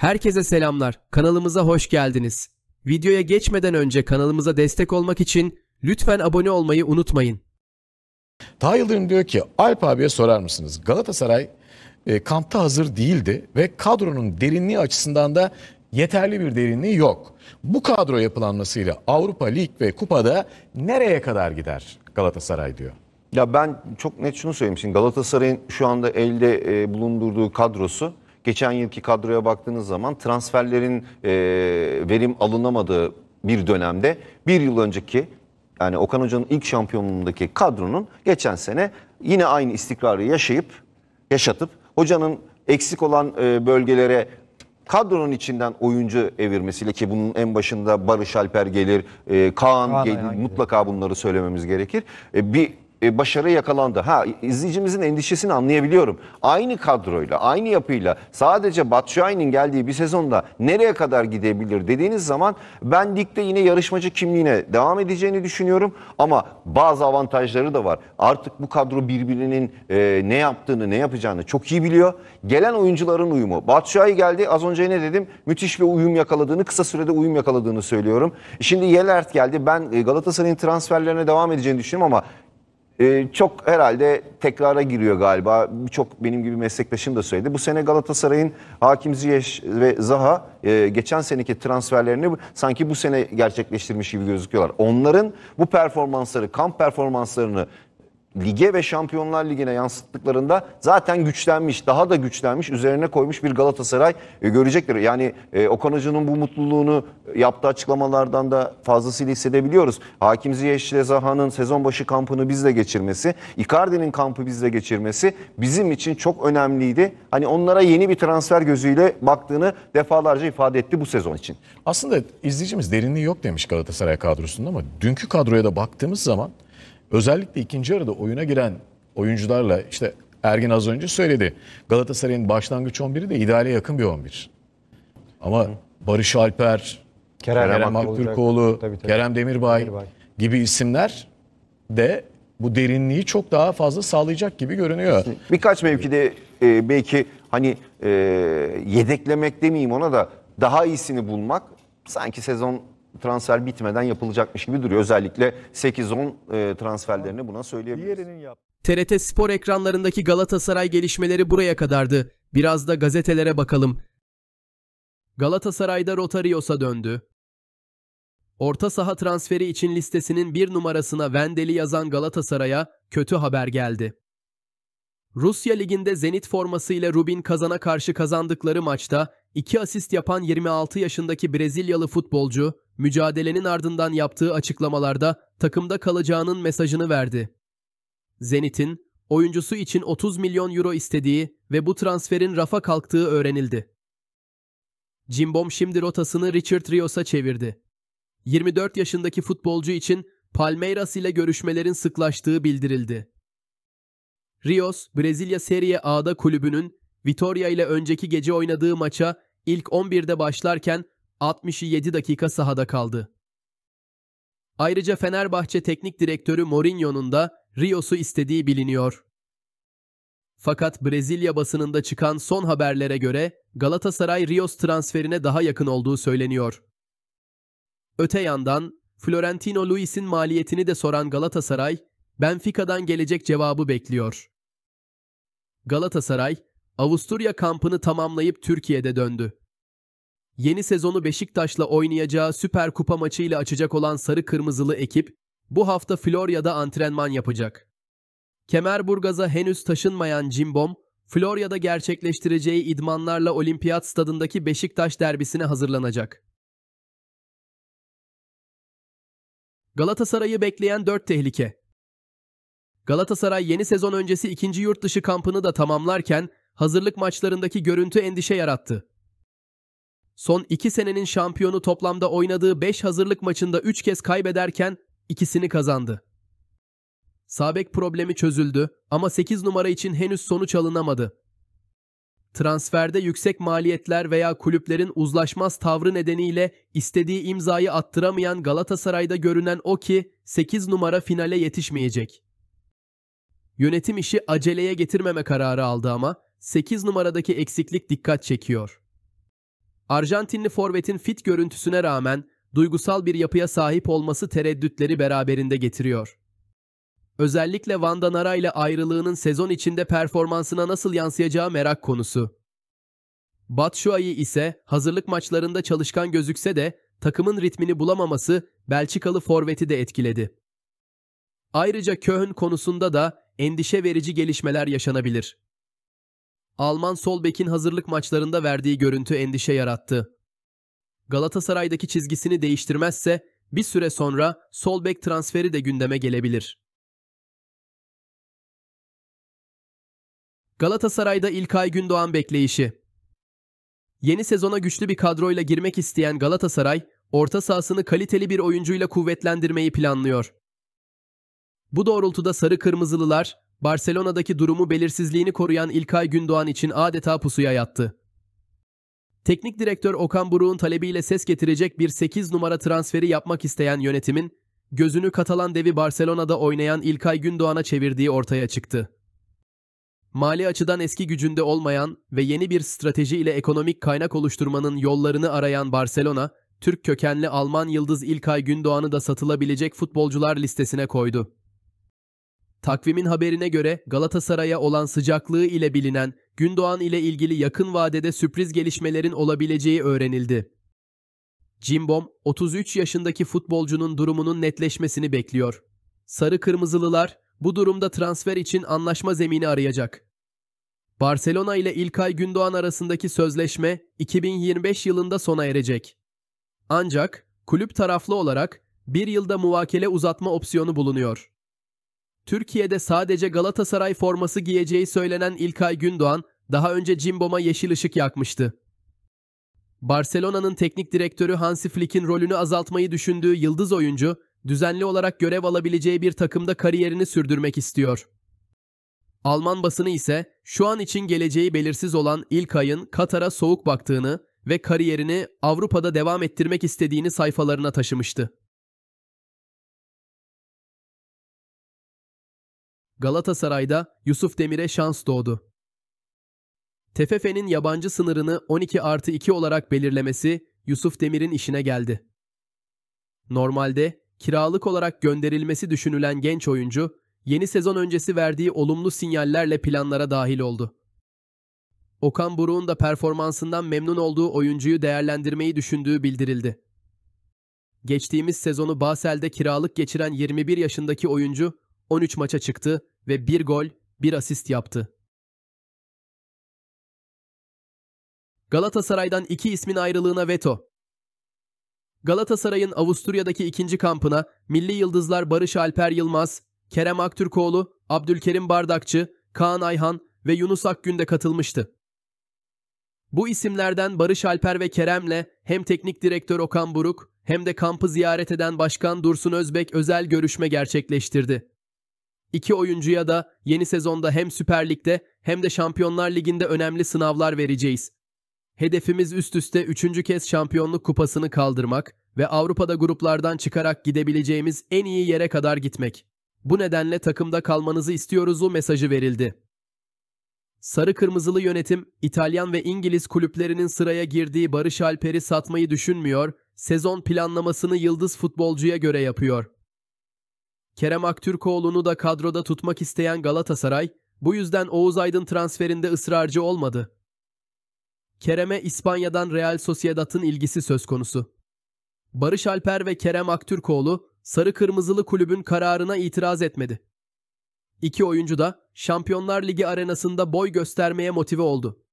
Herkese selamlar. Kanalımıza hoş geldiniz. Videoya geçmeden önce kanalımıza destek olmak için lütfen abone olmayı unutmayın. Taha Yıldırım diyor ki Alp abiye sorar mısınız? Galatasaray e, kampta hazır değildi ve kadronun derinliği açısından da yeterli bir derinliği yok. Bu kadro yapılanmasıyla Avrupa Lig ve Kupa'da nereye kadar gider Galatasaray diyor. Ya ben çok net şunu söyleyeyim. Şimdi Galatasaray'ın şu anda elde e, bulundurduğu kadrosu Geçen yılki kadroya baktığınız zaman transferlerin e, verim alınamadığı bir dönemde bir yıl önceki yani Okan Hoca'nın ilk şampiyonluğundaki kadronun geçen sene yine aynı istikrarı yaşayıp yaşatıp hocanın eksik olan e, bölgelere kadronun içinden oyuncu evirmesiyle ki bunun en başında Barış Alper gelir, e, Kaan, Kaan gelir, mutlaka bunları söylememiz gerekir. E, bir e, başarı yakalandı. Ha izleyicimizin endişesini anlayabiliyorum. Aynı kadroyla, aynı yapıyla sadece Batshuayi'nin geldiği bir sezonda nereye kadar gidebilir dediğiniz zaman ben ligde yine yarışmacı kimliğine devam edeceğini düşünüyorum. Ama bazı avantajları da var. Artık bu kadro birbirinin e, ne yaptığını, ne yapacağını çok iyi biliyor. Gelen oyuncuların uyumu. Batshuayi geldi az önce ne dedim? Müthiş bir uyum yakaladığını, kısa sürede uyum yakaladığını söylüyorum. Şimdi Yelert geldi. Ben e, Galatasaray'ın transferlerine devam edeceğini düşünüyorum ama ee, çok herhalde tekrara giriyor galiba. Birçok benim gibi meslektaşım da söyledi. Bu sene Galatasaray'ın Hakim Ziyech ve Zaha e, geçen seneki transferlerini sanki bu sene gerçekleştirmiş gibi gözüküyorlar. Onların bu performansları, kamp performanslarını lige ve Şampiyonlar Ligi'ne yansıttıklarında zaten güçlenmiş, daha da güçlenmiş, üzerine koymuş bir Galatasaray e, görecektir. Yani e, Okan Hoca'nın bu mutluluğunu e, yaptığı açıklamalardan da fazlasıyla hissedebiliyoruz. Hakim Ziyech ile Zaha'nın sezon başı kampını bizle geçirmesi, Icardi'nin kampı bizle geçirmesi bizim için çok önemliydi. Hani onlara yeni bir transfer gözüyle baktığını defalarca ifade etti bu sezon için. Aslında izleyicimiz derinliği yok demiş Galatasaray kadrosunda ama dünkü kadroya da baktığımız zaman Özellikle ikinci arada oyuna giren oyuncularla işte Ergin az önce söyledi. Galatasaray'ın başlangıç 11'i de ideale yakın bir 11. Ama Barış Alper, Kerem, Kerem Aktürkoğlu, Kerem Demirbay, Demirbay gibi isimler de bu derinliği çok daha fazla sağlayacak gibi görünüyor. Birkaç mevkide e, belki hani e, yedeklemek demeyeyim ona da daha iyisini bulmak sanki sezon transfer bitmeden yapılacakmış gibi duruyor. Özellikle 8-10 e, transferlerini buna söyleyebiliriz. TRT Spor ekranlarındaki Galatasaray gelişmeleri buraya kadardı. Biraz da gazetelere bakalım. Galatasaray'da Rotarios'a döndü. Orta saha transferi için listesinin bir numarasına Vendel'i yazan Galatasaray'a kötü haber geldi. Rusya Ligi'nde Zenit formasıyla Rubin Kazan'a karşı kazandıkları maçta iki asist yapan 26 yaşındaki Brezilyalı futbolcu mücadelenin ardından yaptığı açıklamalarda takımda kalacağının mesajını verdi. Zenit'in oyuncusu için 30 milyon euro istediği ve bu transferin rafa kalktığı öğrenildi. Cimbom şimdi rotasını Richard Rios'a çevirdi. 24 yaşındaki futbolcu için Palmeiras ile görüşmelerin sıklaştığı bildirildi. Rios, Brezilya Serie A'da kulübünün Vitoria ile önceki gece oynadığı maça ilk 11'de başlarken 67 dakika sahada kaldı. Ayrıca Fenerbahçe Teknik Direktörü Mourinho'nun da Rios'u istediği biliniyor. Fakat Brezilya basınında çıkan son haberlere göre Galatasaray Rios transferine daha yakın olduğu söyleniyor. Öte yandan Florentino Luis'in maliyetini de soran Galatasaray, Benfica'dan gelecek cevabı bekliyor. Galatasaray, Avusturya kampını tamamlayıp Türkiye'de döndü yeni sezonu Beşiktaş'la oynayacağı Süper Kupa maçıyla açacak olan sarı kırmızılı ekip bu hafta Florya'da antrenman yapacak. Kemerburgaz'a henüz taşınmayan Cimbom, Florya'da gerçekleştireceği idmanlarla olimpiyat stadındaki Beşiktaş derbisine hazırlanacak. Galatasaray'ı bekleyen 4 tehlike. Galatasaray yeni sezon öncesi ikinci yurt dışı kampını da tamamlarken hazırlık maçlarındaki görüntü endişe yarattı. Son 2 senenin şampiyonu toplamda oynadığı 5 hazırlık maçında 3 kez kaybederken ikisini kazandı. Sabek problemi çözüldü ama 8 numara için henüz sonuç alınamadı. Transferde yüksek maliyetler veya kulüplerin uzlaşmaz tavrı nedeniyle istediği imzayı attıramayan Galatasaray'da görünen o ki 8 numara finale yetişmeyecek. Yönetim işi aceleye getirmeme kararı aldı ama 8 numaradaki eksiklik dikkat çekiyor. Arjantinli forvetin fit görüntüsüne rağmen duygusal bir yapıya sahip olması tereddütleri beraberinde getiriyor. Özellikle Van Danara ile ayrılığının sezon içinde performansına nasıl yansıyacağı merak konusu. Batshuayi ise hazırlık maçlarında çalışkan gözükse de takımın ritmini bulamaması Belçikalı forveti de etkiledi. Ayrıca Köhn konusunda da endişe verici gelişmeler yaşanabilir. Alman sol bekin hazırlık maçlarında verdiği görüntü endişe yarattı. Galatasaray'daki çizgisini değiştirmezse bir süre sonra sol bek transferi de gündeme gelebilir. Galatasaray'da İlkay Gündoğan bekleyişi. Yeni sezona güçlü bir kadroyla girmek isteyen Galatasaray, orta sahasını kaliteli bir oyuncuyla kuvvetlendirmeyi planlıyor. Bu doğrultuda sarı kırmızılılar Barcelona'daki durumu belirsizliğini koruyan İlkay Gündoğan için adeta pusuya yattı. Teknik direktör Okan Buruk'un talebiyle ses getirecek bir 8 numara transferi yapmak isteyen yönetimin, gözünü Katalan devi Barcelona'da oynayan İlkay Gündoğan'a çevirdiği ortaya çıktı. Mali açıdan eski gücünde olmayan ve yeni bir strateji ile ekonomik kaynak oluşturmanın yollarını arayan Barcelona, Türk kökenli Alman yıldız İlkay Gündoğan'ı da satılabilecek futbolcular listesine koydu. Takvimin haberine göre Galatasaray'a olan sıcaklığı ile bilinen Gündoğan ile ilgili yakın vadede sürpriz gelişmelerin olabileceği öğrenildi. Cimbom, 33 yaşındaki futbolcunun durumunun netleşmesini bekliyor. Sarı Kırmızılılar bu durumda transfer için anlaşma zemini arayacak. Barcelona ile İlkay Gündoğan arasındaki sözleşme 2025 yılında sona erecek. Ancak kulüp taraflı olarak bir yılda muvakele uzatma opsiyonu bulunuyor. Türkiye'de sadece Galatasaray forması giyeceği söylenen İlkay Gündoğan daha önce Cimbom'a yeşil ışık yakmıştı. Barcelona'nın teknik direktörü Hansi Flick'in rolünü azaltmayı düşündüğü yıldız oyuncu, düzenli olarak görev alabileceği bir takımda kariyerini sürdürmek istiyor. Alman basını ise şu an için geleceği belirsiz olan İlkay'ın Katar'a soğuk baktığını ve kariyerini Avrupa'da devam ettirmek istediğini sayfalarına taşımıştı. Galatasaray'da Yusuf Demir'e şans doğdu. TFF'nin yabancı sınırını 12 artı 2 olarak belirlemesi Yusuf Demir'in işine geldi. Normalde kiralık olarak gönderilmesi düşünülen genç oyuncu, yeni sezon öncesi verdiği olumlu sinyallerle planlara dahil oldu. Okan Buruk'un da performansından memnun olduğu oyuncuyu değerlendirmeyi düşündüğü bildirildi. Geçtiğimiz sezonu Basel'de kiralık geçiren 21 yaşındaki oyuncu 13 maça çıktı ve 1 gol, 1 asist yaptı. Galatasaray'dan iki ismin ayrılığına veto. Galatasaray'ın Avusturya'daki ikinci kampına milli yıldızlar Barış Alper Yılmaz, Kerem Aktürkoğlu, Abdülkerim Bardakçı, Kaan Ayhan ve Yunus Akgün de katılmıştı. Bu isimlerden Barış Alper ve Kerem'le hem teknik direktör Okan Buruk hem de kampı ziyaret eden Başkan Dursun Özbek özel görüşme gerçekleştirdi. İki oyuncuya da yeni sezonda hem Süper Lig'de hem de Şampiyonlar Ligi'nde önemli sınavlar vereceğiz. Hedefimiz üst üste üçüncü kez şampiyonluk kupasını kaldırmak ve Avrupa'da gruplardan çıkarak gidebileceğimiz en iyi yere kadar gitmek. Bu nedenle takımda kalmanızı istiyoruzu mesajı verildi. Sarı kırmızılı yönetim İtalyan ve İngiliz kulüplerinin sıraya girdiği Barış Alper'i satmayı düşünmüyor, sezon planlamasını yıldız futbolcuya göre yapıyor. Kerem Aktürkoğlu'nu da kadroda tutmak isteyen Galatasaray, bu yüzden Oğuz Aydın transferinde ısrarcı olmadı. Kerem'e İspanya'dan Real Sociedad'ın ilgisi söz konusu. Barış Alper ve Kerem Aktürkoğlu, Sarı Kırmızılı kulübün kararına itiraz etmedi. İki oyuncu da Şampiyonlar Ligi arenasında boy göstermeye motive oldu.